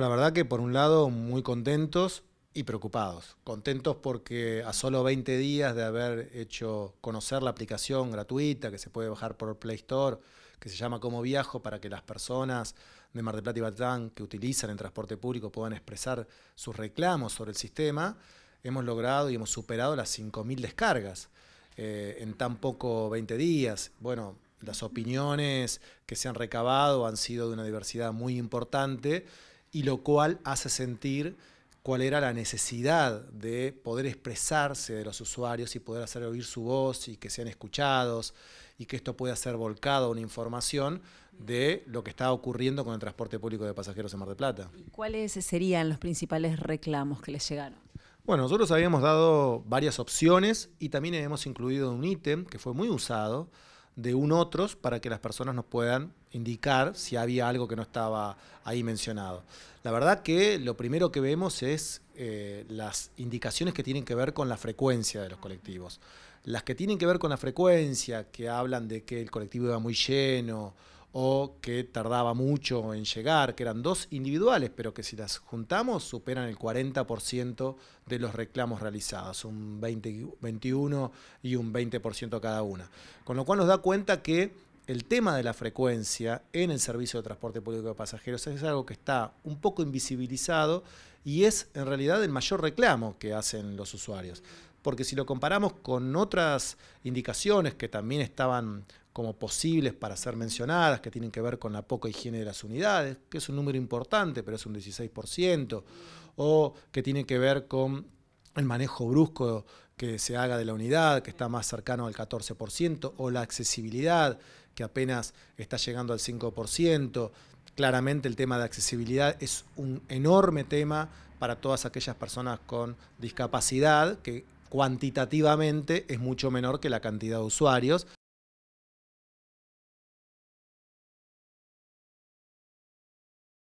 la verdad que por un lado muy contentos y preocupados. Contentos porque a solo 20 días de haber hecho conocer la aplicación gratuita que se puede bajar por Play Store, que se llama Como Viajo, para que las personas de Mar del Plata y Batán que utilizan el transporte público puedan expresar sus reclamos sobre el sistema, hemos logrado y hemos superado las 5.000 descargas eh, en tan poco 20 días. Bueno, las opiniones que se han recabado han sido de una diversidad muy importante y lo cual hace sentir cuál era la necesidad de poder expresarse de los usuarios y poder hacer oír su voz y que sean escuchados y que esto pueda ser volcado a una información de lo que está ocurriendo con el transporte público de pasajeros en Mar del Plata. ¿Cuáles serían los principales reclamos que les llegaron? Bueno, nosotros habíamos dado varias opciones y también hemos incluido un ítem que fue muy usado, de un otros para que las personas nos puedan indicar si había algo que no estaba ahí mencionado. La verdad que lo primero que vemos es eh, las indicaciones que tienen que ver con la frecuencia de los colectivos. Las que tienen que ver con la frecuencia, que hablan de que el colectivo iba muy lleno o que tardaba mucho en llegar, que eran dos individuales, pero que si las juntamos superan el 40% de los reclamos realizados, un 21 y un 20% cada una. Con lo cual nos da cuenta que el tema de la frecuencia en el servicio de transporte público de pasajeros es algo que está un poco invisibilizado y es en realidad el mayor reclamo que hacen los usuarios porque si lo comparamos con otras indicaciones que también estaban como posibles para ser mencionadas, que tienen que ver con la poca higiene de las unidades, que es un número importante, pero es un 16%, o que tienen que ver con el manejo brusco que se haga de la unidad, que está más cercano al 14%, o la accesibilidad, que apenas está llegando al 5%. Claramente el tema de accesibilidad es un enorme tema para todas aquellas personas con discapacidad, que cuantitativamente es mucho menor que la cantidad de usuarios.